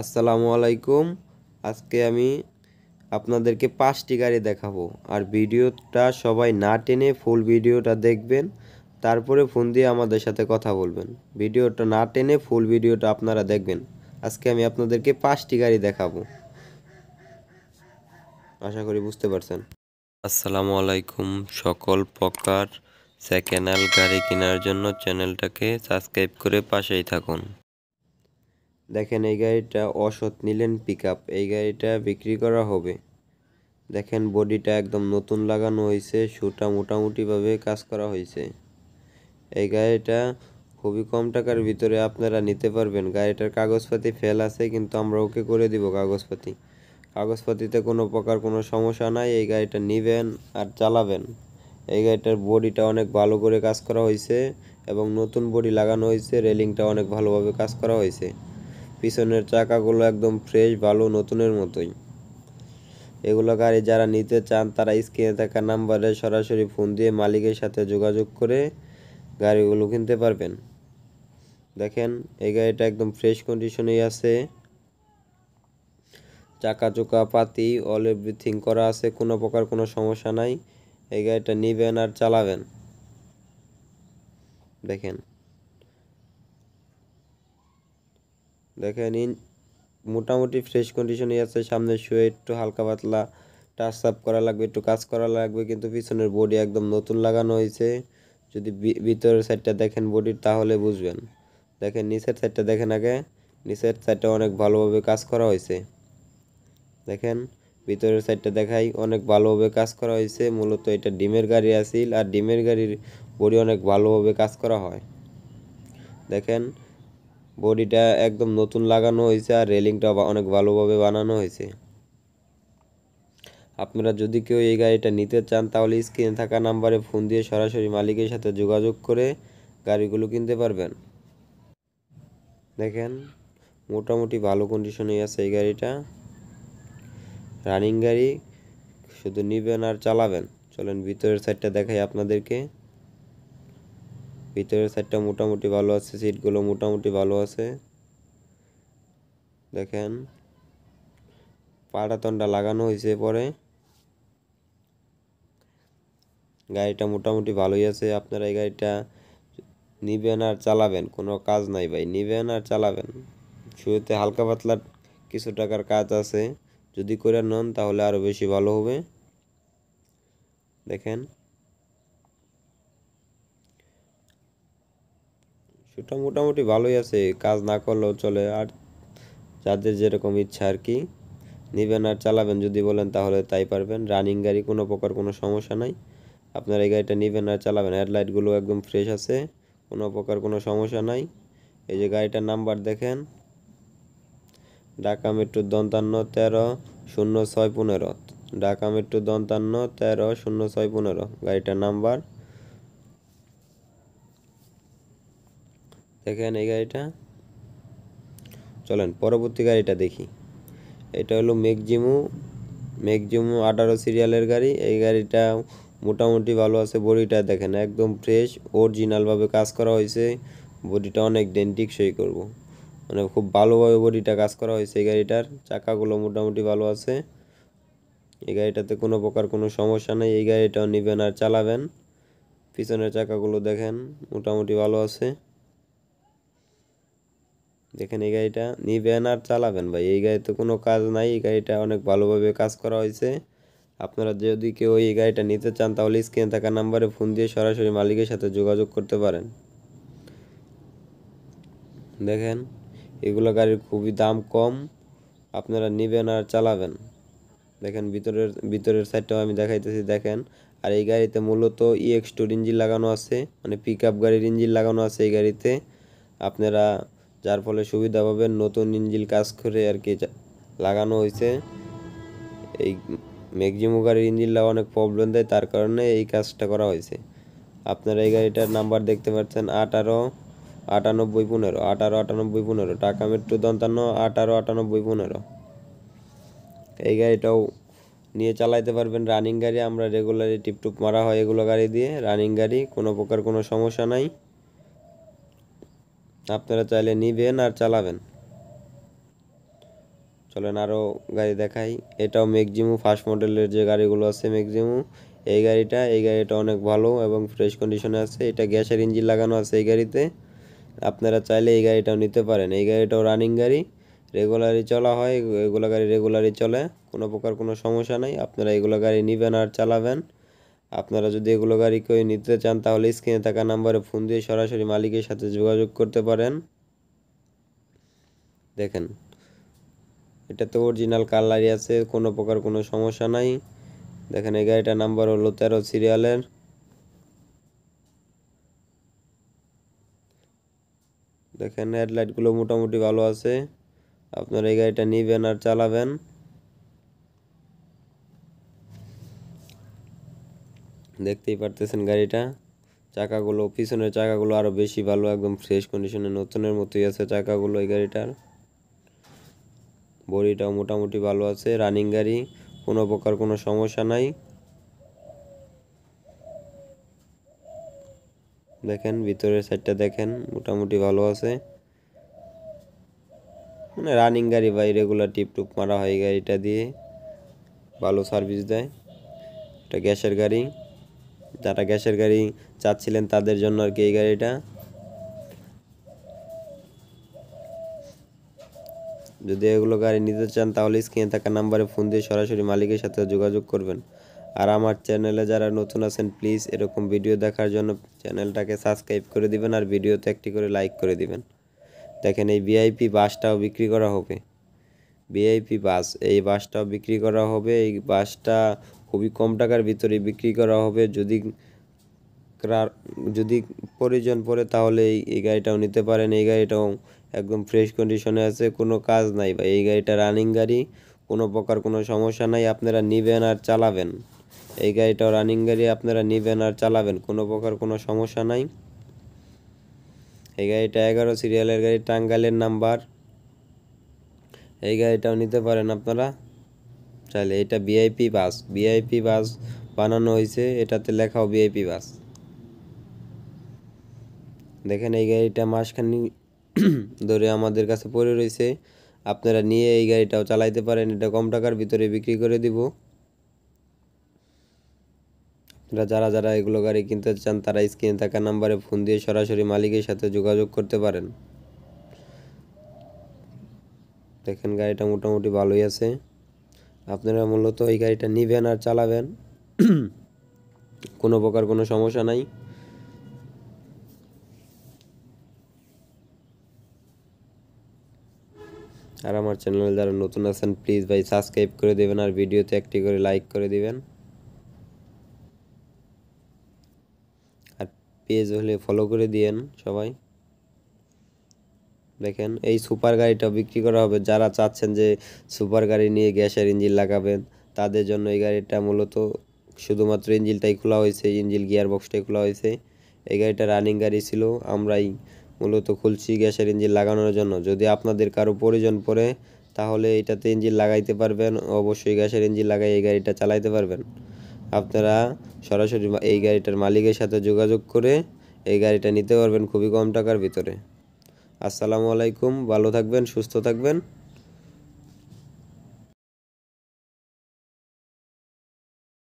আসসালামু আলাইকুম আজকে আমি আপনাদেরকে পাঁচটি গাড়ি দেখাবো আর ভিডিওটা সবাই না টেনে ফুল ভিডিওটা দেখবেন তারপরে ফোন দিয়ে আমাদের সাথে কথা বলবেন ভিডিওটা না টেনে ফুল ভিডিওটা আপনারা দেখবেন আজকে আমি আপনাদেরকে পাঁচটি গাড়ি দেখাবো আশা করি বুঝতে পারছেন আসসালামু আলাইকুম সকল প্রকার সেকেন্ড হ্যান্ড গাড়ি কেনার জন্য চ্যানেলটাকে সাবস্ক্রাইব করে পাশেই থাকুন দেখেন এই গাড়িটা অসৎ নিলেন পিক এই গাড়িটা বিক্রি করা হবে দেখেন বডিটা একদম নতুন লাগানো হয়েছে শুটা মোটামুটিভাবে কাজ করা হয়েছে এই গাড়িটা খুবই কম টাকার ভিতরে আপনারা নিতে পারবেন গাড়িটার কাগজপাতি ফেল আছে কিন্তু আমরা ওকে করে দিব কাগজপাতি কাগজপাতিতে কোনো প্রকার কোনো সমস্যা নাই এই গাড়িটা নেবেন আর চালাবেন এই গাড়িটার বডিটা অনেক ভালো করে কাজ করা হয়েছে এবং নতুন বডি লাগানো হয়েছে রেলিংটা অনেক ভালোভাবে কাজ করা হয়েছে পিছনের চাকাগুলো একদম ফ্রেশ ভালো নতুনের মতোই এগুলো গাড়ি যারা নিতে চান তারা স্ক্রিনে থাকা নাম্বারে সরাসরি ফোন দিয়ে মালিকের সাথে যোগাযোগ করে গাড়িগুলো কিনতে পারবেন দেখেন এই গাড়িটা একদম ফ্রেশ কন্ডিশনেই আছে চাকা চোকা পাতি অল এভরিথিং করা আছে কোনো প্রকার কোনো সমস্যা নাই এই গাড়িটা নিবেন আর চালাবেন দেখেন দেখে নিন মোটামুটি ফ্রেশ কন্ডিশনেই আছে সামনের শুয়ে একটু হালকা পাতলা টাচ আপ করা লাগবে একটু কাজ করা লাগবে কিন্তু পিছনের বডি একদম নতুন লাগানো হয়েছে যদি ভিতরের সাইডটা দেখেন বডির তাহলে বুঝবেন দেখেন নিচের সাইডটা দেখেন আগে নিচের সাইডটা অনেক ভালোভাবে কাজ করা হয়েছে দেখেন ভিতরের সাইডটা দেখাই অনেক ভালোভাবে কাজ করা হয়েছে মূলত এটা ডিমের গাড়ি আসিল আর ডিমের গাড়ির বডি অনেক ভালোভাবে কাজ করা হয় দেখেন বডিটা একদম নতুন লাগানো হয়েছে আর রেলিংটা অনেক ভালোভাবে বানানো হয়েছে আপনারা যদি কেউ এই গাড়িটা নিতে চান তাহলে স্ক্রিনে থাকা নাম্বারে ফোন দিয়ে সরাসরি মালিকের সাথে যোগাযোগ করে গাড়িগুলো কিনতে পারবেন দেখেন মোটামুটি ভালো কন্ডিশনেই আছে এই গাড়িটা রানিং গাড়ি শুধু নিবেন আর চালাবেন চলেন ভিতরের সাইডটা দেখাই আপনাদেরকে ভিতরের সাইডটা মোটামুটি ভালো আছে সিটগুলো মোটামুটি ভালো আছে দেখেন পাটাতনটা লাগানো হয়েছে পরে গাড়িটা মোটামুটি ভালোই আছে আপনারা এই গাড়িটা নিবেন আর চালাবেন কোনো কাজ নাই ভাই নিবেন আর চালাবেন শুরুতে হালকা পাতলা কিছু টাকার কাজ আছে যদি করে নন তাহলে আরও বেশি ভালো হবে দেখেন সেটা মোটামুটি ভালোই আছে কাজ না করলেও চলে আর যাদের যেরকম ইচ্ছা আর কি নেবেন আর চালাবেন যদি বলেন তাহলে তাই পারবেন রানিং গাড়ি কোনো প্রকার কোনো সমস্যা নাই আপনার এই গাড়িটা নেবেন আর চালাবেন হেডলাইটগুলো একদম ফ্রেশ আছে কোনো প্রকার কোনো সমস্যা নাই এই যে গাড়িটার নাম্বার দেখেন ঢাকা মেট্রো দন্তান্ন তেরো শূন্য ছয় পনেরো ঢাকা মেট্রো দন্তান্ন তেরো শূন্য ছয় পনেরো গাড়িটার নাম্বার দেখেন এই গাড়িটা চলেন পরবর্তী গাড়িটা দেখি এটা হলো মেকজিমু মেকজিমু আঠারো সিরিয়ালের গাড়ি এই গাড়িটা মোটামুটি ভালো আছে বডিটা দেখেন একদম ফ্রেশ অরিজিনালভাবে কাজ করা হয়েছে বডিটা অনেক ডেন্টিক সই করব মানে খুব ভালোভাবে বডিটা কাজ করা হয়েছে এই গাড়িটার চাকাগুলো মোটামুটি ভালো আছে এই গাড়িটাতে কোনো প্রকার কোনো সমস্যা নেই এই গাড়িটাও নেবেন আর চালাবেন পিছনের চাকাগুলো দেখেন মোটামুটি ভালো আছে দেখেন এই গাড়িটা নিবেন আর চালাবেন ভাই এই গাড়িতে কোনো কাজ নাই এই গাড়িটা অনেক ভালোভাবে কাজ করা হয়েছে আপনারা যদি কেউ এই গাড়িটা নিতে চান তাহলে স্ক্রিনে থাকা নাম্বারে ফোন দিয়ে সরাসরি মালিকের সাথে যোগাযোগ করতে পারেন দেখেন এগুলো গাড়ির খুবই দাম কম আপনারা নিবেন আর চালাবেন দেখেন ভিতরের ভিতরের সাইডটাও আমি দেখাইতেছি দেখেন আর এই গাড়িতে মূলত ইএক্স টুর ইঞ্জিন লাগানো আছে মানে পিক আপ গাড়ির ইঞ্জিন লাগানো আছে এই গাড়িতে আপনারা যার ফলে সুবিধা পাবেন নতুন ইঞ্জিল কাজ করে আর কি লাগানো হয়েছে এই ম্যাক্সিমো গাড়ির ইঞ্জিনটা অনেক প্রবলেম দেয় তার কারণে এই কাজটা করা হয়েছে আপনারা এই গাড়িটার নাম্বার দেখতে পাচ্ছেন আঠারো আটানব্বই পনেরো আঠারো আটানব্বই পনেরো টাকা মেট্রো দন্তান্ন আঠারো আটানব্বই পনেরো এই গাড়িটাও নিয়ে চালাইতে পারবেন রানিং গাড়ি আমরা রেগুলারই টিপটুপ মারা হয় এগুলো গাড়ি দিয়ে রানিং গাড়ি কোনো প্রকার কোনো সমস্যা নাই আপনারা চাইলে নিবেন আর চালাবেন চলেন আরও গাড়ি দেখাই এটাও ম্যাক্সিমো ফার্স্ট মডেলের যে গাড়িগুলো আছে ম্যাক্সিমো এই গাড়িটা এই গাড়িটা অনেক ভালো এবং ফ্রেশ কন্ডিশনে আছে এটা গ্যাসের ইঞ্জিন লাগানো আছে এই গাড়িতে আপনারা চাইলে এই গাড়িটাও নিতে পারেন এই গাড়িটাও রানিং গাড়ি রেগুলারই চলা হয় এগুলো গাড়ি রেগুলারই চলে কোনো প্রকার কোনো সমস্যা নাই আপনারা এগুলো গাড়ি নেবেন আর চালাবেন আপনারা যদি এগুলো গাড়ি কেউ নিতে চান তাহলে স্ক্রিনে থাকা নাম্বারে ফোন দিয়ে সরাসরি মালিকের সাথে যোগাযোগ করতে পারেন দেখেন এটা তো অরিজিনাল কালারই আছে কোনো প্রকার কোনো সমস্যা নাই দেখেন এই গাড়িটার নাম্বার হলো তেরো সিরিয়ালের দেখেন হেডলাইটগুলো মোটামুটি ভালো আছে আপনারা এই গাড়িটা নিবেন আর চালাবেন দেখতেই পারতেছেন গাড়িটা চাকাগুলো পিছনের চাকাগুলো আরও বেশি ভালো একদম ফ্রেশ কন্ডিশনে নতুনের মতোই আছে চাকাগুলো এই গাড়িটার বডিটাও মোটামুটি ভালো আছে রানিং গাড়ি কোনো প্রকার কোনো সমস্যা নাই দেখেন ভিতরের সাইডটা দেখেন মোটামুটি ভালো আছে মানে রানিং গাড়ি বা রেগুলার টিপটুপ মারা হয় গাড়িটা দিয়ে ভালো সার্ভিস দেয় এটা গ্যাসের গাড়ি যারা গ্যাসের গাড়ি চাচ্ছিলেন তাদের জন্য আর কি এই গাড়িটা যদি এগুলো গাড়ি নিতে চান তাহলে স্ক্রিনে থাকা নাম্বারে ফোন দিয়ে সরাসরি মালিকের সাথে যোগাযোগ করবেন আর আমার চ্যানেলে যারা নতুন আছেন প্লিজ এরকম ভিডিও দেখার জন্য চ্যানেলটাকে সাবস্ক্রাইব করে দিবেন আর ভিডিওতে একটি করে লাইক করে দিবেন দেখেন এই ভিআইপি বাসটাও বিক্রি করা হবে ভিআইপি বাস এই বাসটাও বিক্রি করা হবে এই বাসটা খুবই কম টাকার ভিতরে বিক্রি করা হবে যদি যদি প্রয়োজন পড়ে তাহলে এই গাড়িটাও নিতে পারেন এই গাড়িটাও একদম ফ্রেশ কন্ডিশনে আছে কোনো কাজ নাই বা এই গাড়িটা রানিং গাড়ি কোনো প্রকার কোনো সমস্যা নাই আপনারা নেবেন আর চালাবেন এই গাড়িটাও রানিং গাড়ি আপনারা নেবেন আর চালাবেন কোনো প্রকার কোনো সমস্যা নাই এই গাড়িটা এগারো সিরিয়ালের গাড়ি টাঙ্গালের নাম্বার এই গাড়িটাও নিতে পারেন আপনারা চাইলে এটা ভিআইপি বাস ভিআইপি বাস বানানো হয়েছে এটাতে লেখাও ভিআইপি বাস দেখেন এই গাড়িটা মাসখানি ধরে আমাদের কাছে পড়ে রয়েছে আপনারা নিয়ে এই গাড়িটাও চালাইতে পারেন এটা কম টাকার ভিতরে বিক্রি করে দিব আপনারা যারা যারা এগুলো গাড়ি কিনতে চান তারা স্ক্রিনে থাকা নাম্বারে ফোন দিয়ে সরাসরি মালিকের সাথে যোগাযোগ করতে পারেন দেখেন গাড়িটা মোটামুটি ভালোই আছে আপনারা মূলত এই গাড়িটা নেবেন আর চালাবেন কোনো প্রকার কোনো সমস্যা নাই আর আমার চ্যানেলে যারা নতুন আছেন প্লিজ ভাই সাবস্ক্রাইব করে দেবেন আর ভিডিওতে একটি করে লাইক করে দিবেন আর পেজ হলে ফলো করে দিয়েন সবাই দেখেন এই সুপার গাড়িটা বিক্রি করা হবে যারা চাচ্ছেন যে সুপার গাড়ি নিয়ে গ্যাসের ইঞ্জিন লাগাবেন তাদের জন্য এই গাড়িটা মূলত শুধুমাত্র ইঞ্জিলটাই খোলা হয়েছে ইঞ্জিল গিয়ার বক্সটাই খোলা হয়েছে এই গাড়িটা রানিং গাড়ি ছিল আমরাই মূলত খুলছি গ্যাসের ইঞ্জিন লাগানোর জন্য যদি আপনাদের কারো প্রয়োজন পড়ে তাহলে এটাতে ইঞ্জিন লাগাইতে পারবেন অবশ্যই গ্যাসের ইঞ্জিন লাগাই এই গাড়িটা চালাইতে পারবেন আপনারা সরাসরি এই গাড়িটার মালিকের সাথে যোগাযোগ করে এই গাড়িটা নিতে পারবেন খুবই কম টাকার ভিতরে আসসালামু আলাইকুম ভালো থাকবেন সুস্থ থাকবেন